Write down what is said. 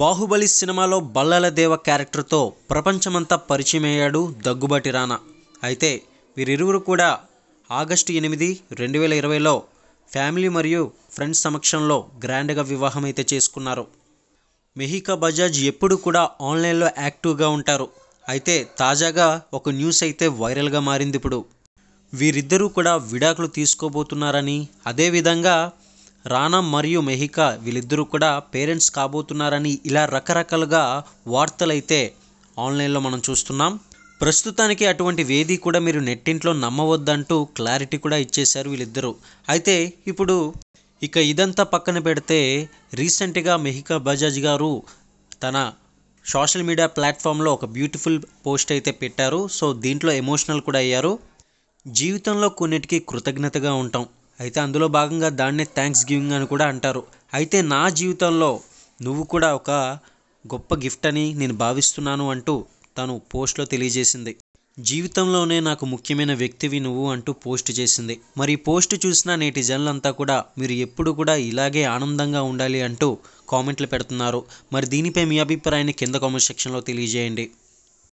బాహుబలి సినిమాలో బల్లల దేవ క్యారెక్టర్తో ప్రపంచమంతా పరిచయమయ్యాడు దగ్గుబాటి రానా అయితే వీరిరువురు కూడా ఆగస్టు ఎనిమిది రెండు వేల ఇరవైలో ఫ్యామిలీ మరియు ఫ్రెండ్స్ సమక్షంలో గ్రాండ్గా వివాహం అయితే చేసుకున్నారు మెహికా బజాజ్ ఎప్పుడు కూడా ఆన్లైన్లో యాక్టివ్గా ఉంటారు అయితే తాజాగా ఒక న్యూస్ అయితే వైరల్గా మారింది ఇప్పుడు వీరిద్దరూ కూడా విడాకులు తీసుకోబోతున్నారని అదేవిధంగా రానా మరియు మెహికా వీళ్ళిద్దరూ కూడా పేరెంట్స్ కాబోతున్నారని ఇలా రకరకాలుగా వార్తలైతే ఆన్లైన్లో మనం చూస్తున్నాం ప్రస్తుతానికి అటువంటి వేది కూడా మీరు నెట్టింట్లో నమ్మవద్దంటూ క్లారిటీ కూడా ఇచ్చేశారు వీళ్ళిద్దరూ అయితే ఇప్పుడు ఇక ఇదంతా పక్కన పెడితే రీసెంట్గా మెహికా బజాజ్ గారు తన సోషల్ మీడియా ప్లాట్ఫామ్లో ఒక బ్యూటిఫుల్ పోస్ట్ అయితే పెట్టారు సో దీంట్లో ఎమోషనల్ కూడా అయ్యారు జీవితంలో కొన్నిటికి కృతజ్ఞతగా ఉంటాం అయితే అందులో భాగంగా దాన్నే థ్యాంక్స్ గివింగ్ అని కూడా అంటారు అయితే నా జీవితంలో నువ్వు కూడా ఒక గొప్ప గిఫ్ట్ అని నేను భావిస్తున్నాను అంటూ తను పోస్ట్లో తెలియజేసింది జీవితంలోనే నాకు ముఖ్యమైన వ్యక్తివి నువ్వు అంటూ పోస్ట్ చేసింది మరి పోస్ట్ చూసిన నేటి జనులంతా కూడా మీరు ఎప్పుడు కూడా ఇలాగే ఆనందంగా ఉండాలి అంటూ కామెంట్లు పెడుతున్నారు మరి దీనిపై మీ అభిప్రాయాన్ని కింద కామెంట్ సెక్షన్లో తెలియజేయండి